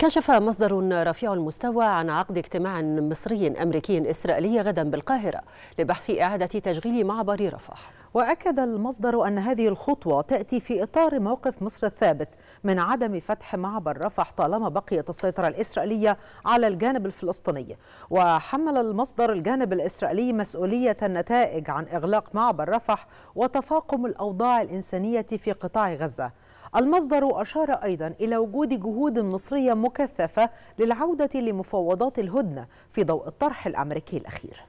كشف مصدر رفيع المستوى عن عقد اجتماع مصري أمريكي إسرائيلي غدا بالقاهرة لبحث إعادة تشغيل معبر رفح وأكد المصدر أن هذه الخطوة تأتي في إطار موقف مصر الثابت من عدم فتح معبر رفح طالما بقيت السيطرة الإسرائيلية على الجانب الفلسطيني وحمل المصدر الجانب الإسرائيلي مسؤولية النتائج عن إغلاق معبر رفح وتفاقم الأوضاع الإنسانية في قطاع غزة المصدر أشار أيضا إلى وجود جهود مصرية مكثفة للعودة لمفاوضات الهدنة في ضوء الطرح الأمريكي الأخير